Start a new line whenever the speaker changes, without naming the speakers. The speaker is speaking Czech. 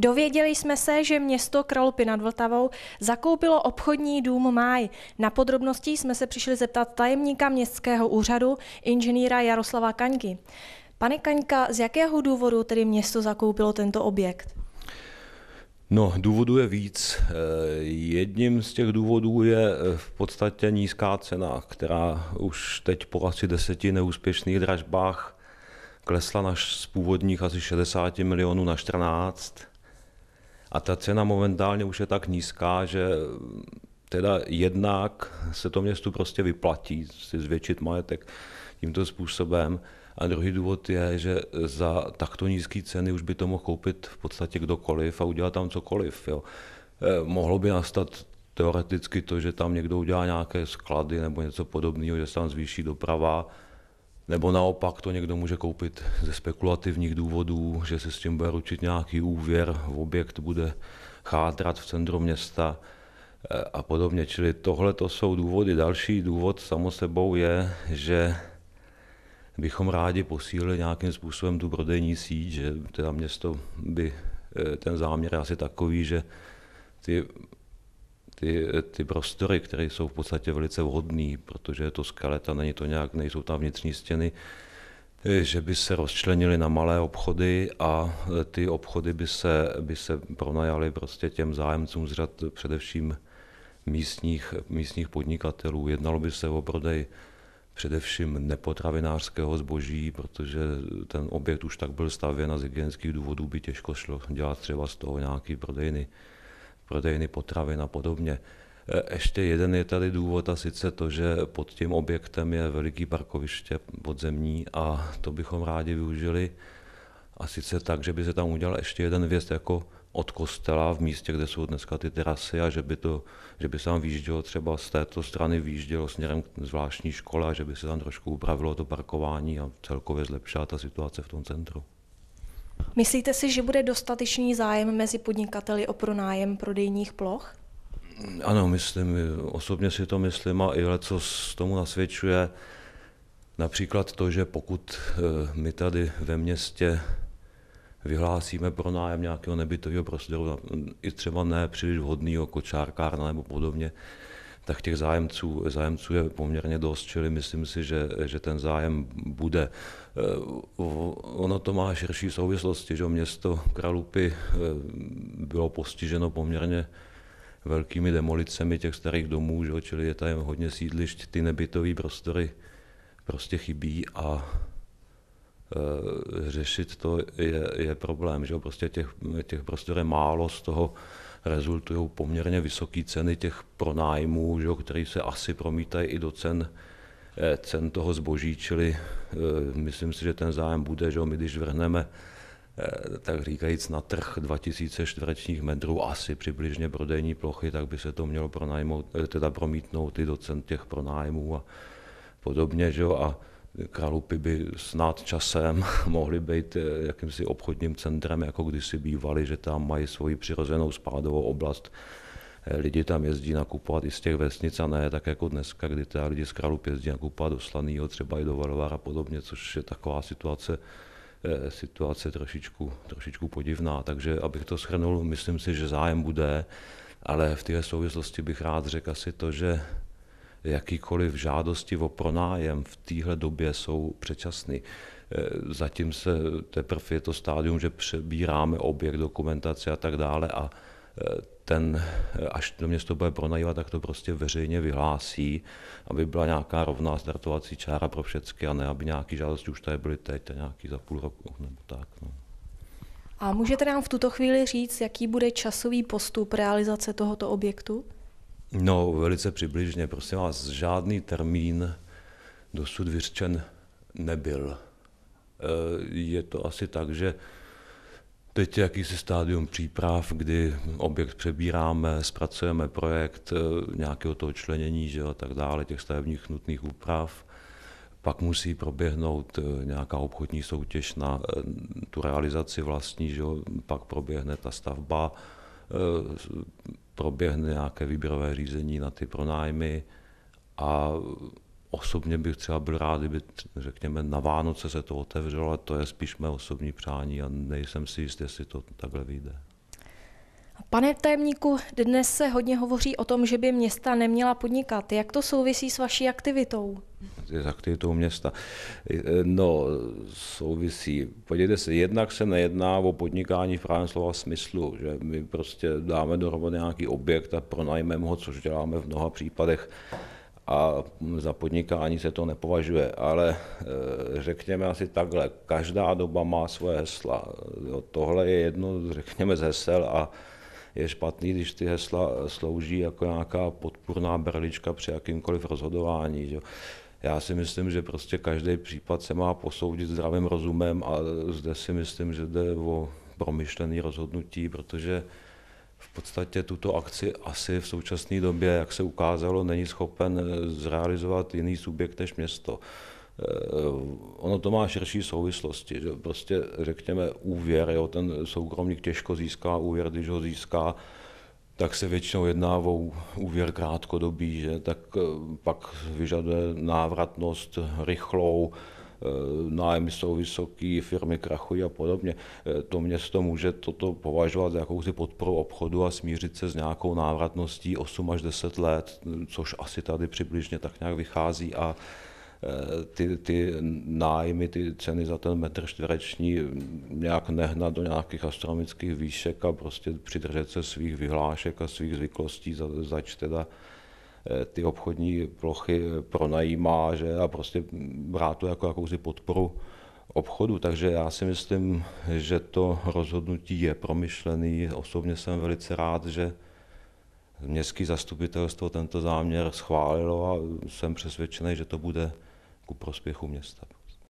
Dověděli jsme se, že město Kralupy nad Vltavou zakoupilo obchodní dům Máj. Na podrobnosti jsme se přišli zeptat tajemníka městského úřadu, inženýra Jaroslava Kaňky. Pane Kaňka, z jakého důvodu tedy město zakoupilo tento objekt?
No, důvodů je víc. Eh, jedním z těch důvodů je eh, v podstatě nízká cena, která už teď po asi deseti neúspěšných dražbách klesla na, z původních asi 60 milionů na 14. A ta cena momentálně už je tak nízká, že teda jednak se to městu prostě vyplatí si zvětšit majetek tímto způsobem. A druhý důvod je, že za takto nízké ceny už by to mohl koupit v podstatě kdokoliv a udělat tam cokoliv. Jo. Eh, mohlo by nastat teoreticky to, že tam někdo udělá nějaké sklady nebo něco podobného, že se tam zvýší doprava, nebo naopak to někdo může koupit ze spekulativních důvodů, že se s tím bude ručit nějaký úvěr, objekt bude chátrat v centru města eh, a podobně. Čili tohle to jsou důvody. Další důvod samo sebou je, že bychom rádi posílili nějakým způsobem tu prodejní síť, že teda město by eh, ten záměr je asi takový, že ty ty, ty prostory, které jsou v podstatě velice vhodné, protože je to skeleta, není to nějak, nejsou tam vnitřní stěny, že by se rozčlenili na malé obchody a ty obchody by se, by se pronajaly prostě těm zájemcům z řad především místních, místních podnikatelů. Jednalo by se o prodej především nepotravinářského zboží, protože ten objekt už tak byl stavěn a z hygienických důvodů by těžko šlo dělat třeba z toho nějaký prodejny prodejny potravin a podobně. E, ještě jeden je tady důvod a sice to, že pod tím objektem je veliký parkoviště podzemní a to bychom rádi využili. A sice tak, že by se tam udělal ještě jeden vjezd jako od kostela v místě, kde jsou dneska ty terasy a že by, to, že by se tam výjíždělo třeba z této strany, výjíždělo směrem k zvláštní škole a že by se tam trošku upravilo to parkování a celkově zlepšila ta situace v tom centru.
Myslíte si, že bude dostatečný zájem mezi podnikateli o pronájem prodejních ploch?
Ano, myslím, osobně si to myslím a i co z tomu nasvědčuje. Například to, že pokud eh, my tady ve městě vyhlásíme pro nájem nějakého nebytového prostoru, i třeba ne příliš vhodného kočárkárna jako nebo podobně, tak těch zájemců, zájemců je poměrně dost, čili myslím si, že, že ten zájem bude. Eh, ono to má širší souvislosti, že město Kralupy eh, bylo postiženo poměrně velkými demolicemi těch starých domů, že? čili je tam hodně sídlišť, ty nebytové prostory prostě chybí a eh, řešit to je, je problém, že prostě těch, těch prostor je málo z toho, rezultují poměrně vysoké ceny těch pronájmů, že, které se asi promítají i do cen, eh, cen toho zboží, čili eh, myslím si, že ten zájem bude, že my když vrhneme eh, tak říkajíc na trh 2000 čtverečních metrů asi přibližně prodejní plochy, tak by se to mělo pronajmout, teda promítnout i do cen těch pronájmů a podobně. Že A Kralupy by snad časem mohly být eh, jakýmsi obchodním centrem, jako kdysi bývali, že tam mají svoji přirozenou spádovou oblast. Eh, lidi tam jezdí nakupovat i z těch vesnic a ne tak jako dneska, kdy ta lidi z Kralup jezdí nakupovat do Slanýho, třeba i do Varvar a podobně, což je taková situace, eh, situace trošičku, trošičku podivná. Takže abych to shrnul, myslím si, že zájem bude, ale v této souvislosti bych rád řekl asi to, že jakýkoliv žádosti o pronájem v téhle době jsou předčasné. E, zatím se teprve je to stádium, že přebíráme objekt, dokumentace a tak dále a e, ten, až to město bude pronajívat, tak to prostě veřejně vyhlásí, aby byla nějaká rovná startovací čára pro všechny a ne, aby nějaké žádosti už tady byly teď, nějaký za půl roku nebo tak. No.
A můžete nám v tuto chvíli říct, jaký bude časový postup realizace tohoto objektu?
No, velice přibližně. Prosím vás, žádný termín dosud vyřčen nebyl. E, je to asi tak, že teď je jakýsi stádium příprav, kdy objekt přebíráme, zpracujeme projekt e, nějakého toho členění že a tak dále, těch stavebních nutných úprav. Pak musí proběhnout e, nějaká obchodní soutěž na tu realizaci vlastní, že pak proběhne ta stavba, proběhne nějaké výběrové řízení na ty pronájmy a osobně bych třeba byl rád, kdyby, řekněme, na Vánoce se to otevřelo, ale to je spíš mé osobní přání a nejsem si jist, jestli to takhle vyjde.
Pane tajemníku, dnes se hodně hovoří o tom, že by města neměla podnikat. Jak to souvisí s vaší aktivitou?
S aktivitou města? No, souvisí. Podívejte se, jednak se nejedná o podnikání v právě slova smyslu, že my prostě dáme dohromady nějaký objekt a pronajmeme ho, což děláme v mnoha případech a za podnikání se to nepovažuje, ale e, řekněme asi takhle, každá doba má svoje hesla. Tohle je jedno, řekněme, z hesel a je špatný, když ty hesla eh, slouží jako nějaká podpůrná berlička při jakýmkoliv rozhodování. Že? Já si myslím, že prostě každý případ se má posoudit zdravým rozumem a zde si myslím, že jde o promyšlené rozhodnutí, protože v podstatě tuto akci asi v současné době, jak se ukázalo, není schopen eh, zrealizovat jiný subjekt než město. Eh, ono to má širší souvislosti, že prostě řekněme úvěr, jo, ten soukromník těžko získá úvěr, když ho získá, tak se většinou jedná o úvěr krátkodobý, že? tak eh, pak vyžaduje návratnost rychlou, eh, nájmy jsou vysoký, firmy krachují a podobně. To město může toto považovat za jakousi podporu obchodu a smířit se s nějakou návratností 8 až 10 let, což asi tady přibližně tak nějak vychází a Eh, ty, ty nájmy, ty ceny za ten metr čtvereční mm, nějak nehnat do nějakých astronomických výšek a prostě přidržet se svých vyhlášek a svých zvyklostí, za, zač teda eh, ty obchodní plochy eh, pronajímá že, a prostě brát to jako jakousi podporu obchodu. Takže já si myslím, že to rozhodnutí je promyšlený. Osobně jsem velice rád, že městský zastupitelstvo tento záměr schválilo a jsem přesvědčený, že to bude ku prospěchu města.